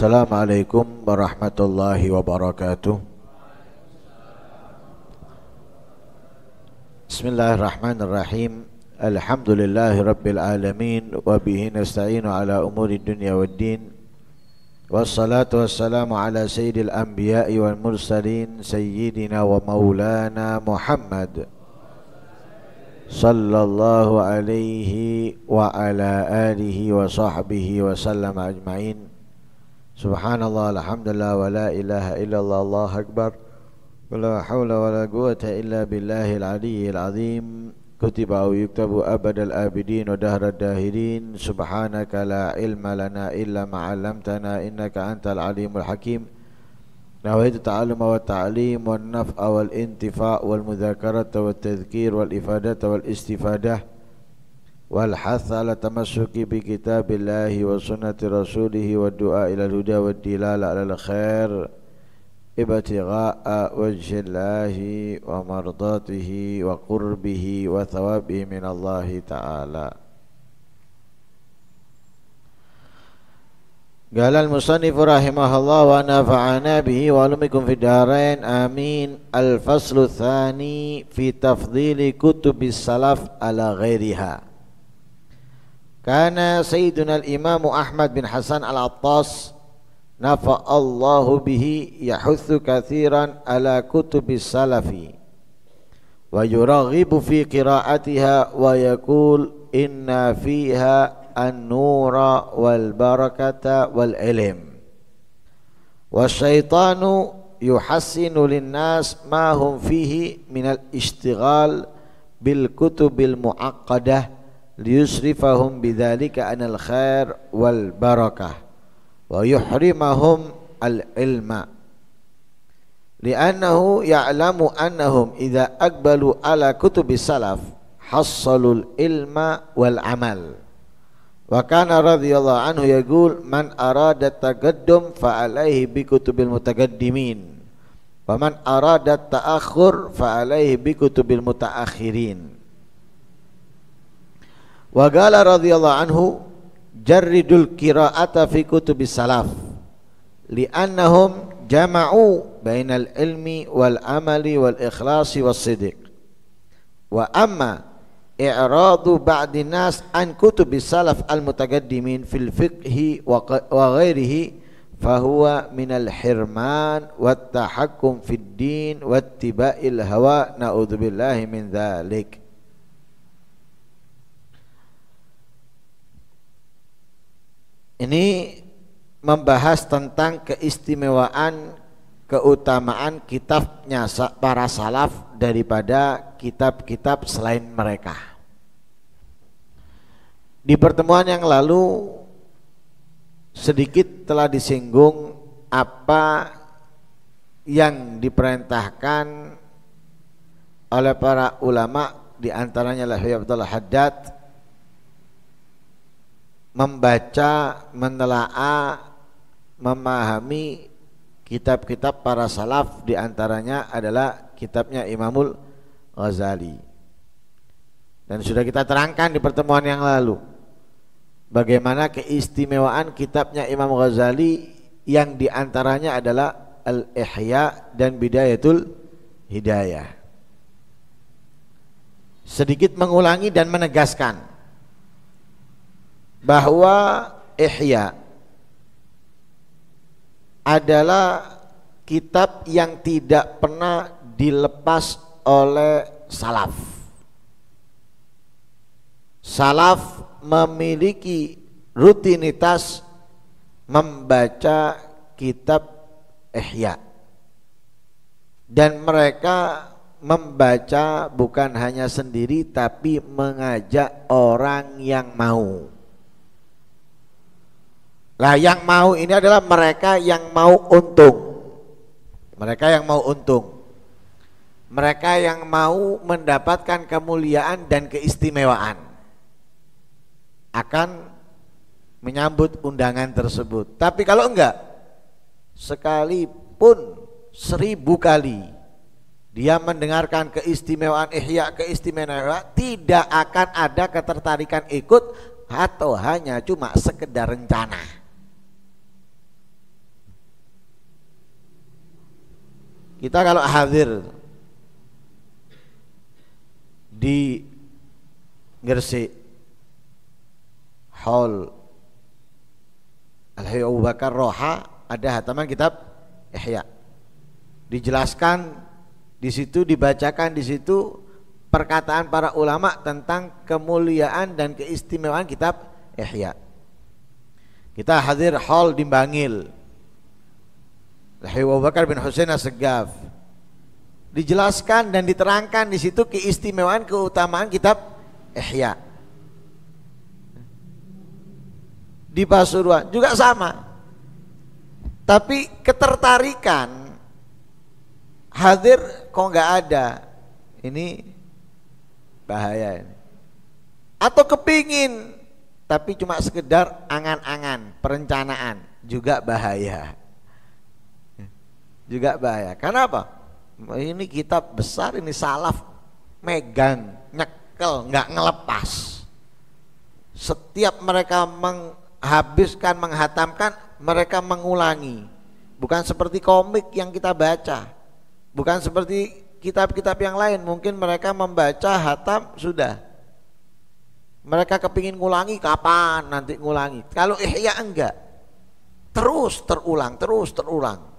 Assalamualaikum warahmatullahi wabarakatuh Bismillahirrahmanirrahim Alhamdulillahi rabbil alamin Wabihi nasta'inu ala umuri dunia wa din Wassalatu wassalamu ala sayyidil anbiya'i wal mursalin Sayyidina wa maulana Muhammad Sallallahu alaihi wa ala alihi wa sahbihi wa sallam ajma'in Subhanallah, alhamdulillah, wa la ilaha illallah, Allah akbar. Wa la hawla wa la quwata illa billahil aliyyil azim. Kutiba au yuktabu abadal abidin wa dahrad dahirin. Subhanaka la ilma lana illa ma'alamtana innaka antal alimul hakim. نويت التعلم والتعليم والنفع والانتفاع wa والتذكير والإفادة والاستفادة والحث على التمسك بكتاب الله وسنة رسوله والدعاء إلى الهدى والدلالة على الخير ابتغاء وجه الله ومرضاته وقربه وثوابه من الله تعالى قال المصنف رحمه الله ونفعنا به وعلمكم في الدارين آمين الفصل الثاني في تفضيل كتب السلف على غيرها كان سيدنا الإمام أحمد بن حسن العطاس نفع الله به يحث كثيرا على كتب السلف ويرغب في قراءتها ويقول إن فيها النور والبركة والعلم والشيطان يحسن للناس ما هم فيه من الاشتغال بالكتب المعقده liyusrifahum bidzalika anil khair wal barakah wa yuhrimahum al ilma li'annahu ya'lamu annahum idza aqbalu ala kutubi salaf hassalul ilma wal amal wa kana radhiyallahu anhu yaqul man arada taqaddum fa alaihi bi kutubil mutaqaddimin wa man arada ta'akhur fa bi kutubil mutaakhirin وقال رضي الله عنه جردوا القراءة في كتب السلف لأنهم جمعوا بين العلم والعمل والإخلاص والصدق وأما إعراض بعض الناس عن كتب السلف المتقدمين في الفقه وغيره فهو من الحرمان والتحكم في الدين واتباع الهوى نعوذ بالله من ذلك Ini membahas tentang keistimewaan keutamaan kitabnya para salaf daripada kitab-kitab selain mereka. Di pertemuan yang lalu sedikit telah disinggung apa yang diperintahkan oleh para ulama diantaranya antaranya Lahiyabdullah Haddad membaca, menelaah, memahami kitab-kitab para salaf diantaranya adalah kitabnya Imamul Ghazali dan sudah kita terangkan di pertemuan yang lalu bagaimana keistimewaan kitabnya Imam Ghazali yang diantaranya adalah Al-Ihya dan Bidayatul Hidayah sedikit mengulangi dan menegaskan bahwa Ihya adalah kitab yang tidak pernah dilepas oleh salaf. Salaf memiliki rutinitas membaca kitab Ihya. Dan mereka membaca bukan hanya sendiri tapi mengajak orang yang mau. Lah yang mau ini adalah mereka yang mau untung. Mereka yang mau untung. Mereka yang mau mendapatkan kemuliaan dan keistimewaan akan menyambut undangan tersebut. Tapi kalau enggak, sekalipun seribu kali dia mendengarkan keistimewaan ihya keistimewaan tidak akan ada ketertarikan ikut atau hanya cuma sekedar rencana Kita kalau hadir di Gresik Hall Al-Hayy Abu Bakar Roha ada hataman kitab Ihya. Dijelaskan di situ dibacakan di situ perkataan para ulama tentang kemuliaan dan keistimewaan kitab Ihya. Kita hadir hall di Bangil. Abu Bakar bin Husain dijelaskan dan diterangkan di situ keistimewaan keutamaan kitab Ihya di Pasuruan juga sama tapi ketertarikan hadir kok nggak ada ini bahaya ini atau kepingin tapi cuma sekedar angan-angan perencanaan juga bahaya juga bahaya. Karena apa? Ini kitab besar, ini salaf megang, nyekel, nggak ngelepas. Setiap mereka menghabiskan, menghatamkan, mereka mengulangi. Bukan seperti komik yang kita baca. Bukan seperti kitab-kitab yang lain. Mungkin mereka membaca, hatam, sudah. Mereka kepingin ngulangi kapan nanti ngulangi. Kalau ihya enggak. Terus terulang, terus terulang.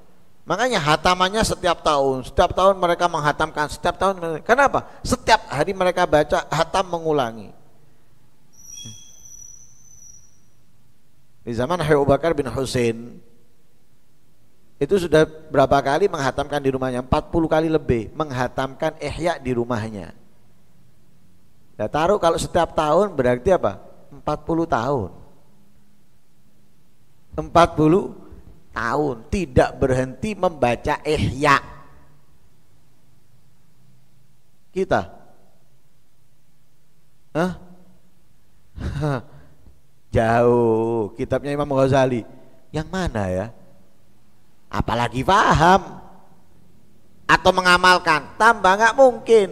Makanya hatamannya setiap tahun, setiap tahun mereka menghatamkan, setiap tahun. Kenapa? Setiap hari mereka baca hatam mengulangi. Di zaman Abu Bakar bin Husain itu sudah berapa kali menghatamkan di rumahnya? 40 kali lebih menghatamkan ihya di rumahnya. Ya taruh kalau setiap tahun berarti apa? 40 tahun. 40 tahun tidak berhenti membaca Ihya kita Hah? jauh kitabnya Imam Ghazali yang mana ya apalagi paham atau mengamalkan tambah nggak mungkin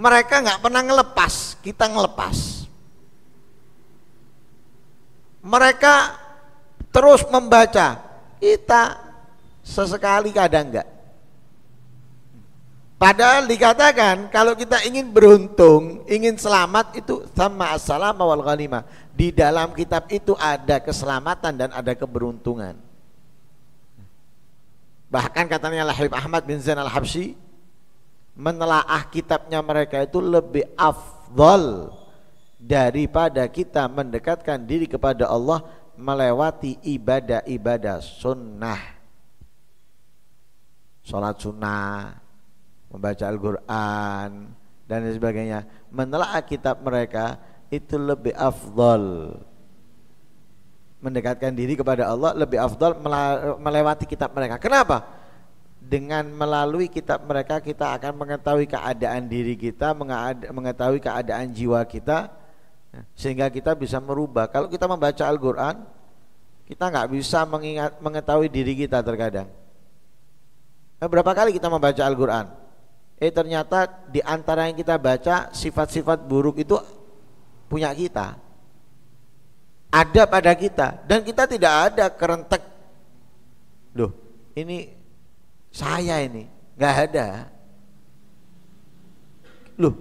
mereka nggak pernah ngelepas kita ngelepas mereka terus membaca kita sesekali kadang enggak padahal dikatakan kalau kita ingin beruntung ingin selamat itu sama assalam wal ghanimah di dalam kitab itu ada keselamatan dan ada keberuntungan bahkan katanya lahib Ahmad bin Zainal Al-Habsyi menelaah kitabnya mereka itu lebih afdol daripada kita mendekatkan diri kepada Allah melewati ibadah-ibadah sunnah sholat sunnah membaca Al-Quran dan sebagainya menelaah kitab mereka itu lebih afdol mendekatkan diri kepada Allah lebih afdol melewati kitab mereka kenapa? dengan melalui kitab mereka kita akan mengetahui keadaan diri kita mengetahui keadaan jiwa kita Ya. sehingga kita bisa merubah. Kalau kita membaca Al-Quran, kita nggak bisa mengingat, mengetahui diri kita terkadang. Nah, berapa kali kita membaca Al-Quran? Eh ternyata di antara yang kita baca sifat-sifat buruk itu punya kita. Ada pada kita dan kita tidak ada kerentek. Loh, ini saya ini nggak ada. Loh,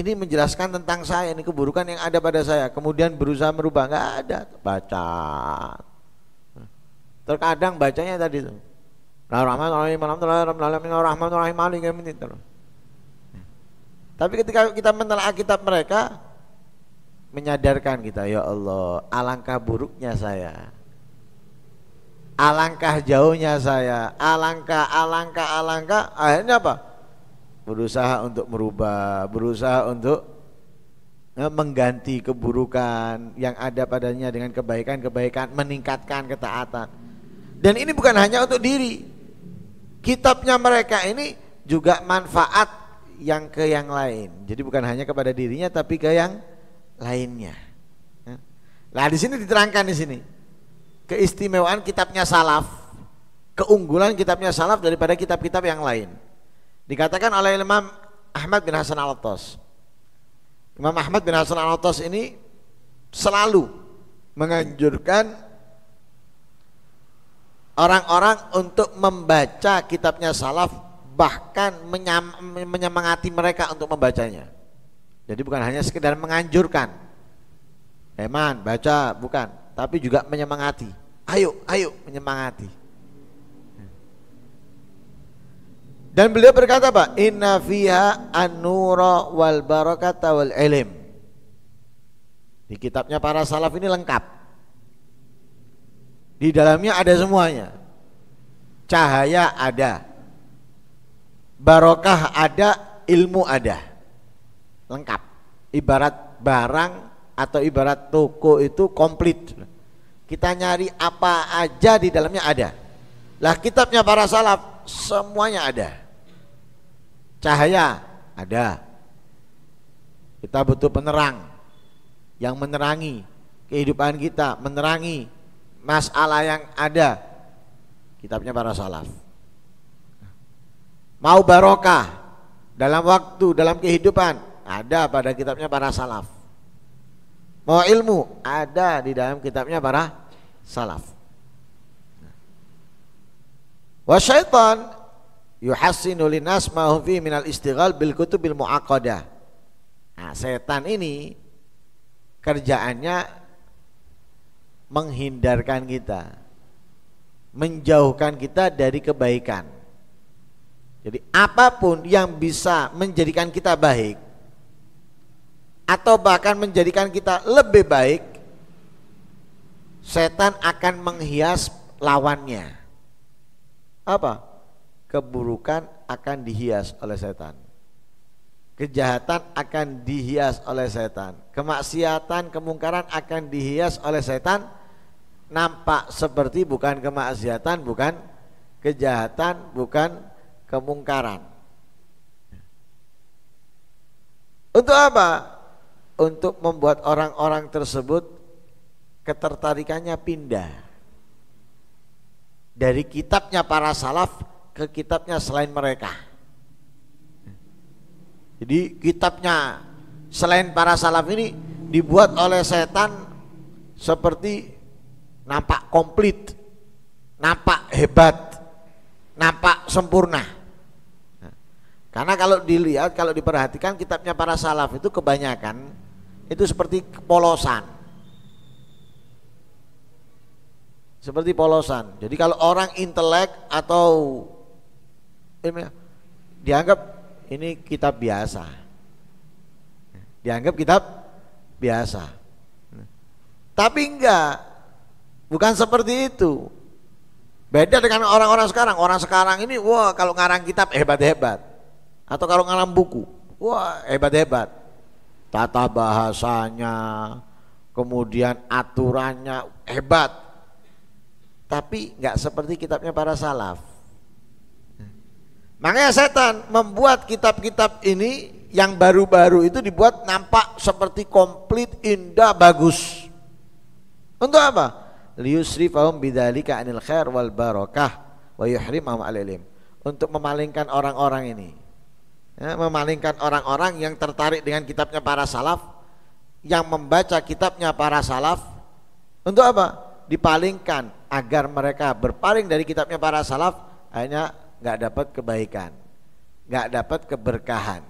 ini menjelaskan tentang saya, ini keburukan yang ada pada saya. Kemudian berusaha merubah, nggak ada. Baca. Terkadang bacanya tadi tuh. Tapi ketika kita menelaah kitab mereka menyadarkan kita, ya Allah, alangkah buruknya saya. Alangkah jauhnya saya, alangkah, alangkah, alangkah, akhirnya apa? berusaha untuk merubah, berusaha untuk eh, mengganti keburukan yang ada padanya dengan kebaikan-kebaikan, meningkatkan ketaatan. Dan ini bukan hanya untuk diri. Kitabnya mereka ini juga manfaat yang ke yang lain. Jadi bukan hanya kepada dirinya tapi ke yang lainnya. Ya. Nah, di sini diterangkan di sini. Keistimewaan kitabnya salaf, keunggulan kitabnya salaf daripada kitab-kitab yang lain. Dikatakan oleh Imam Ahmad bin Hasan Al-Attas. Imam Ahmad bin Hasan Al-Attas ini selalu menganjurkan orang-orang untuk membaca kitabnya salaf bahkan menyam, menyemangati mereka untuk membacanya. Jadi bukan hanya sekedar menganjurkan. Eman, baca, bukan, tapi juga menyemangati. Ayo, ayo menyemangati. Dan beliau berkata pak Inna fiha an-nura wal barakata wal ilim. Di kitabnya para salaf ini lengkap. Di dalamnya ada semuanya. Cahaya ada. Barokah ada, ilmu ada. Lengkap. Ibarat barang atau ibarat toko itu komplit. Kita nyari apa aja di dalamnya ada. Lah kitabnya para salaf semuanya ada. Cahaya ada. Kita butuh penerang yang menerangi kehidupan kita, menerangi masalah yang ada. Kitabnya para salaf. Mau barokah dalam waktu, dalam kehidupan ada pada kitabnya para salaf. Mau ilmu ada di dalam kitabnya para salaf. Wa syaitan yuhassinu linas ma hum fi minal istighal bil kutubil muaqqadah. Nah, setan ini kerjaannya menghindarkan kita, menjauhkan kita dari kebaikan. Jadi apapun yang bisa menjadikan kita baik atau bahkan menjadikan kita lebih baik, setan akan menghias lawannya apa? Keburukan akan dihias oleh setan. Kejahatan akan dihias oleh setan. Kemaksiatan, kemungkaran akan dihias oleh setan. Nampak seperti bukan kemaksiatan, bukan kejahatan, bukan kemungkaran. Untuk apa? Untuk membuat orang-orang tersebut ketertarikannya pindah dari kitabnya para salaf ke kitabnya selain mereka. Jadi kitabnya selain para salaf ini dibuat oleh setan seperti nampak komplit, nampak hebat, nampak sempurna. karena kalau dilihat, kalau diperhatikan kitabnya para salaf itu kebanyakan itu seperti kepolosan Seperti polosan. Jadi kalau orang intelek atau ini, ya, dianggap ini kitab biasa. Dianggap kitab biasa. Tapi enggak, bukan seperti itu. Beda dengan orang-orang sekarang. Orang sekarang ini, wah kalau ngarang kitab hebat-hebat. Atau kalau ngarang buku, wah hebat-hebat. Tata bahasanya, kemudian aturannya hebat tapi nggak seperti kitabnya para salaf. Makanya setan membuat kitab-kitab ini yang baru-baru itu dibuat nampak seperti komplit, indah, bagus. Untuk apa? Liusri fahum bidalika anil khair wal barokah wa yuhrimahum alilim. Untuk memalingkan orang-orang ini. Ya, memalingkan orang-orang yang tertarik dengan kitabnya para salaf yang membaca kitabnya para salaf untuk apa? dipalingkan agar mereka berpaling dari kitabnya para salaf hanya nggak dapat kebaikan nggak dapat keberkahan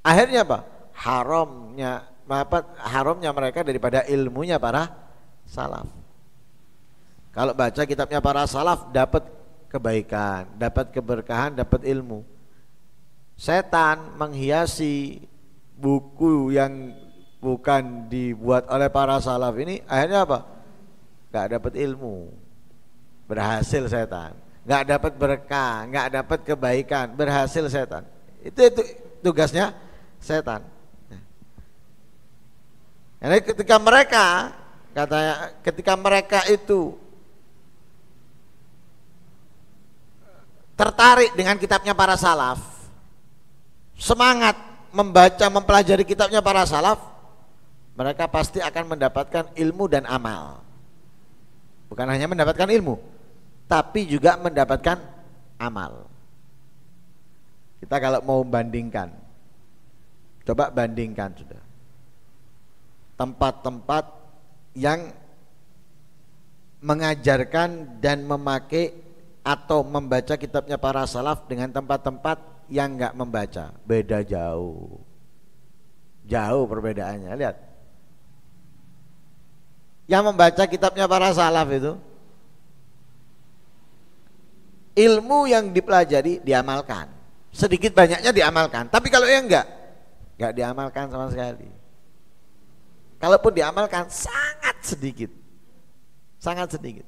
akhirnya apa haramnya apa haramnya mereka daripada ilmunya para salaf kalau baca kitabnya para salaf dapat kebaikan dapat keberkahan dapat ilmu setan menghiasi buku yang bukan dibuat oleh para salaf ini akhirnya apa nggak dapat ilmu berhasil setan nggak dapat berkah nggak dapat kebaikan berhasil setan itu, itu tugasnya setan karena ketika mereka katanya ketika mereka itu tertarik dengan kitabnya para salaf semangat membaca mempelajari kitabnya para salaf mereka pasti akan mendapatkan ilmu dan amal Bukan hanya mendapatkan ilmu, tapi juga mendapatkan amal. Kita kalau mau bandingkan, coba bandingkan sudah. Tempat-tempat yang mengajarkan dan memakai atau membaca kitabnya para salaf dengan tempat-tempat yang nggak membaca beda jauh jauh perbedaannya lihat yang membaca kitabnya para salaf itu ilmu yang dipelajari diamalkan sedikit banyaknya diamalkan tapi kalau yang enggak enggak diamalkan sama sekali kalaupun diamalkan sangat sedikit sangat sedikit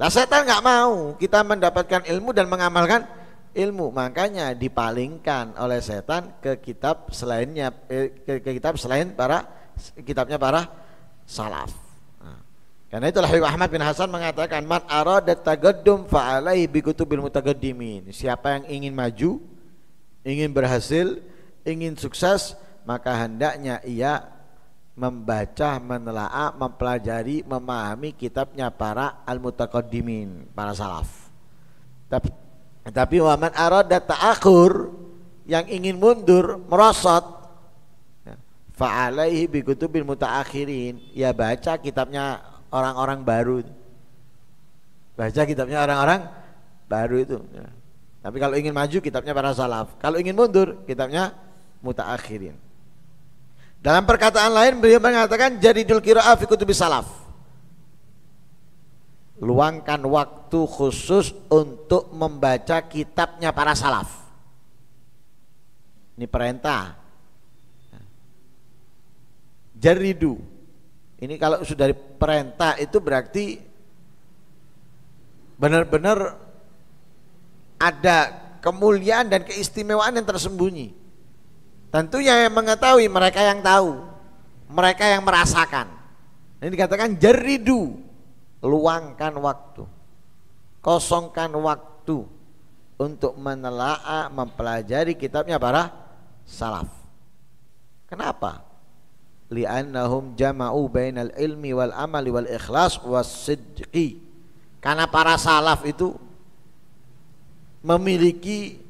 lah setan nggak mau kita mendapatkan ilmu dan mengamalkan ilmu makanya dipalingkan oleh setan ke kitab selainnya eh, ke kitab selain para kitabnya para salaf. Ah. Karena itulah Habib Ahmad bin Hasan mengatakan man arada tagaddum fa alaihi bi kutubil mutagaddimin. Siapa yang ingin maju, ingin berhasil, ingin sukses, maka hendaknya ia membaca, menelaah, mempelajari, memahami kitabnya para al-mutaqaddimin, para salaf. Tapi tapi man arada ta'akhur yang ingin mundur, merosot, fa'alaihi bikutubil mutaakhirin ya baca kitabnya orang-orang baru baca kitabnya orang-orang baru itu ya. tapi kalau ingin maju kitabnya para salaf kalau ingin mundur kitabnya mutaakhirin dalam perkataan lain beliau mengatakan Jadi qiraah fi kutubis salaf luangkan waktu khusus untuk membaca kitabnya para salaf ini perintah jaridu ini kalau sudah diperintah itu berarti benar-benar ada kemuliaan dan keistimewaan yang tersembunyi tentunya yang mengetahui mereka yang tahu mereka yang merasakan ini dikatakan jaridu luangkan waktu kosongkan waktu untuk menelaah mempelajari kitabnya para salaf kenapa li'annahum jama'u bainal ilmi wal amali wal ikhlas was sidqi karena para salaf itu memiliki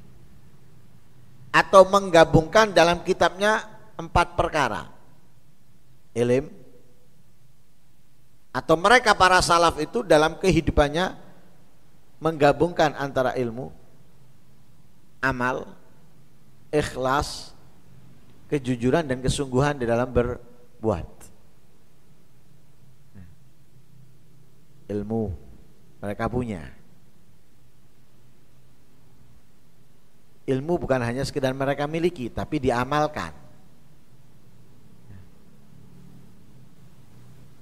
atau menggabungkan dalam kitabnya empat perkara ilim atau mereka para salaf itu dalam kehidupannya menggabungkan antara ilmu amal ikhlas kejujuran dan kesungguhan di dalam ber buat ilmu mereka punya ilmu bukan hanya sekedar mereka miliki tapi diamalkan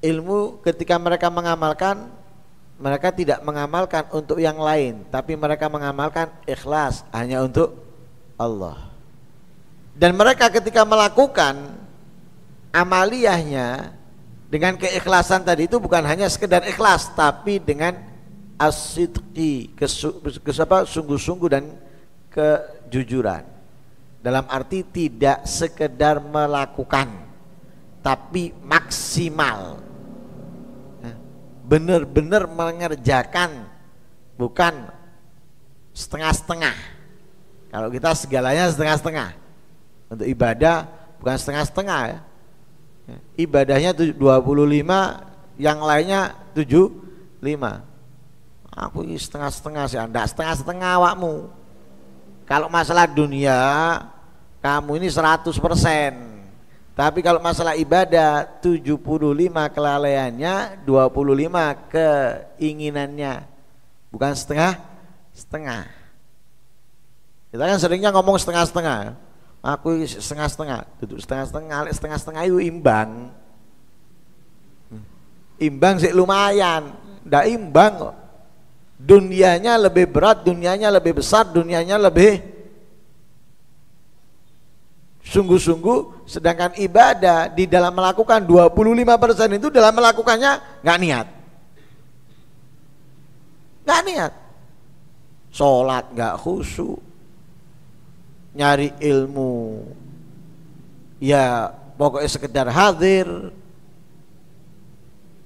ilmu ketika mereka mengamalkan mereka tidak mengamalkan untuk yang lain tapi mereka mengamalkan ikhlas hanya untuk Allah dan mereka ketika melakukan amaliyahnya dengan keikhlasan tadi itu bukan hanya sekedar ikhlas tapi dengan asidqi sungguh-sungguh dan kejujuran dalam arti tidak sekedar melakukan tapi maksimal benar-benar mengerjakan bukan setengah-setengah kalau kita segalanya setengah-setengah untuk ibadah bukan setengah-setengah ya ibadahnya 25 yang lainnya 75 aku setengah-setengah sih anda setengah-setengah awakmu kalau masalah dunia kamu ini 100% tapi kalau masalah ibadah 75 kelalaiannya 25 keinginannya bukan setengah setengah kita kan seringnya ngomong setengah-setengah aku setengah-setengah duduk setengah-setengah setengah-setengah itu imbang imbang sih lumayan ndak imbang kok dunianya lebih berat dunianya lebih besar dunianya lebih sungguh-sungguh sedangkan ibadah di dalam melakukan 25% itu dalam melakukannya nggak niat nggak niat sholat nggak khusyuk nyari ilmu ya pokoknya sekedar hadir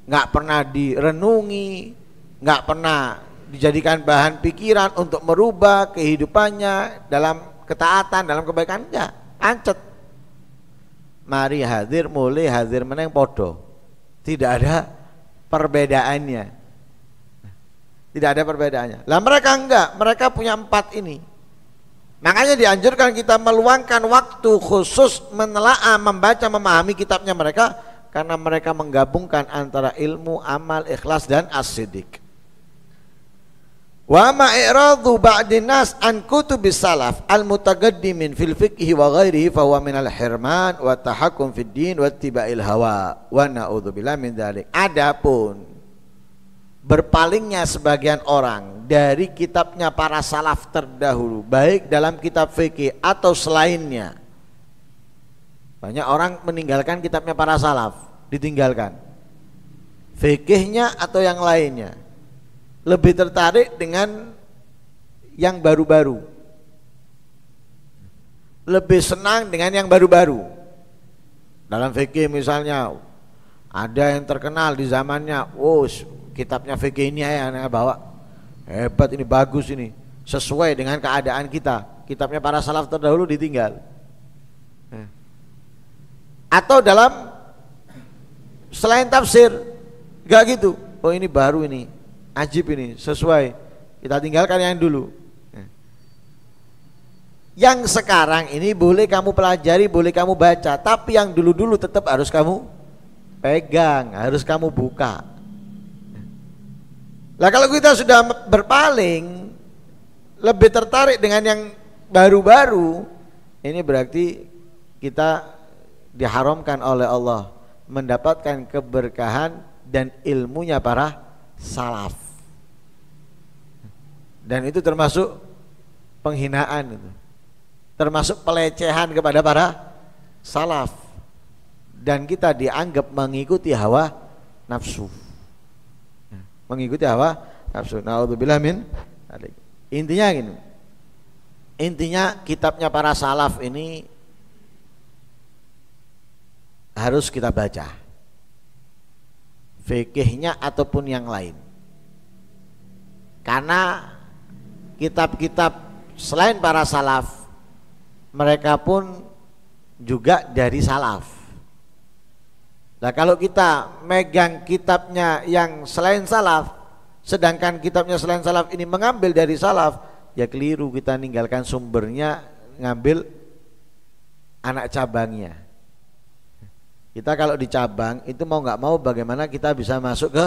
nggak pernah direnungi nggak pernah dijadikan bahan pikiran untuk merubah kehidupannya dalam ketaatan dalam kebaikan enggak ancet mari hadir mulai hadir meneng podo tidak ada perbedaannya tidak ada perbedaannya lah mereka enggak mereka punya empat ini Makanya dianjurkan kita meluangkan waktu khusus menelaah, membaca, memahami kitabnya mereka karena mereka menggabungkan antara ilmu, amal, ikhlas dan as-siddiq. Wa ma i'radu ba'dinas nas an kutubi salaf al-mutaqaddimin fil fiqhi wa ghairihi fa huwa min al-hirman wa tahakkum fid din wa ittiba'il hawa wa naudzubillah min dzalik. Adapun berpalingnya sebagian orang dari kitabnya para salaf terdahulu baik dalam kitab fikih atau selainnya banyak orang meninggalkan kitabnya para salaf ditinggalkan fikihnya atau yang lainnya lebih tertarik dengan yang baru-baru lebih senang dengan yang baru-baru dalam fikih misalnya ada yang terkenal di zamannya, wow kitabnya fikih ini ya yang bawa hebat ini bagus ini sesuai dengan keadaan kita kitabnya para salaf terdahulu ditinggal eh. atau dalam selain tafsir gak gitu oh ini baru ini ajib ini sesuai kita tinggalkan yang dulu eh. yang sekarang ini boleh kamu pelajari, boleh kamu baca, tapi yang dulu-dulu tetap harus kamu pegang, harus kamu buka. Lah kalau kita sudah berpaling lebih tertarik dengan yang baru-baru ini berarti kita diharamkan oleh Allah mendapatkan keberkahan dan ilmunya para salaf. Dan itu termasuk penghinaan itu. Termasuk pelecehan kepada para salaf. Dan kita dianggap mengikuti hawa nafsu mengikuti hawa nafsu. Nauzubillah min Intinya gini. Intinya kitabnya para salaf ini harus kita baca. Fikihnya ataupun yang lain. Karena kitab-kitab selain para salaf mereka pun juga dari salaf Nah kalau kita megang kitabnya yang selain salaf, sedangkan kitabnya selain salaf ini mengambil dari salaf, ya keliru kita ninggalkan sumbernya, ngambil anak cabangnya. Kita kalau di cabang itu mau nggak mau bagaimana kita bisa masuk ke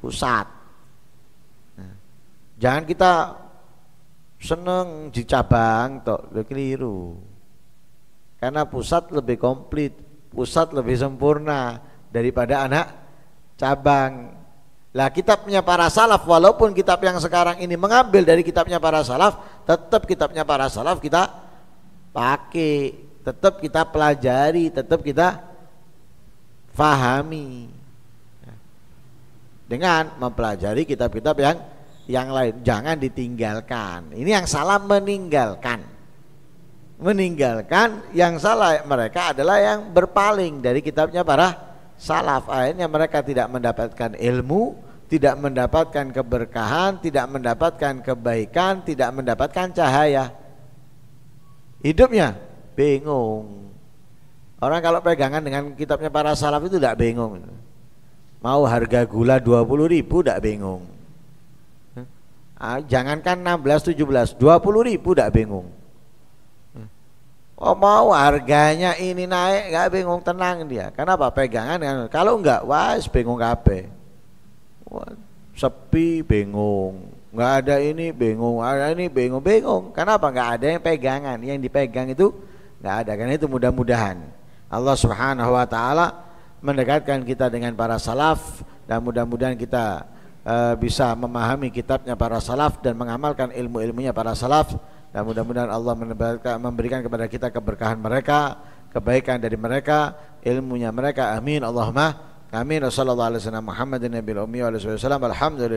pusat. Nah, jangan kita seneng di cabang, toh ya keliru. Karena pusat lebih komplit, pusat lebih sempurna daripada anak cabang. Lah kitabnya para salaf walaupun kitab yang sekarang ini mengambil dari kitabnya para salaf, tetap kitabnya para salaf kita pakai, tetap kita pelajari, tetap kita fahami. Dengan mempelajari kitab-kitab yang yang lain jangan ditinggalkan. Ini yang salah meninggalkan meninggalkan yang salah mereka adalah yang berpaling dari kitabnya para salaf akhirnya mereka tidak mendapatkan ilmu tidak mendapatkan keberkahan tidak mendapatkan kebaikan tidak mendapatkan cahaya hidupnya bingung orang kalau pegangan dengan kitabnya para salaf itu tidak bingung mau harga gula 20 ribu tidak bingung ah, jangankan 16 17 20 ribu tidak bingung Oh mau harganya ini naik nggak bingung tenang dia. Kenapa pegangan kan? Kalau nggak wes bingung kape. Sepi bingung. Nggak ada ini bingung, ada ini bingung, bingung. Kenapa nggak ada yang pegangan? Yang dipegang itu nggak ada. Karena itu mudah-mudahan Allah Subhanahu Wa Taala mendekatkan kita dengan para salaf dan mudah-mudahan kita uh, bisa memahami kitabnya para salaf dan mengamalkan ilmu-ilmunya para salaf. Dan mudah-mudahan Allah memberikan kepada kita keberkahan mereka, kebaikan dari mereka, ilmunya mereka. Amin. Allahumma. Amin. Wassalamualaikum warahmatullahi wabarakatuh. Muhammadin Nabi Alhamdulillah.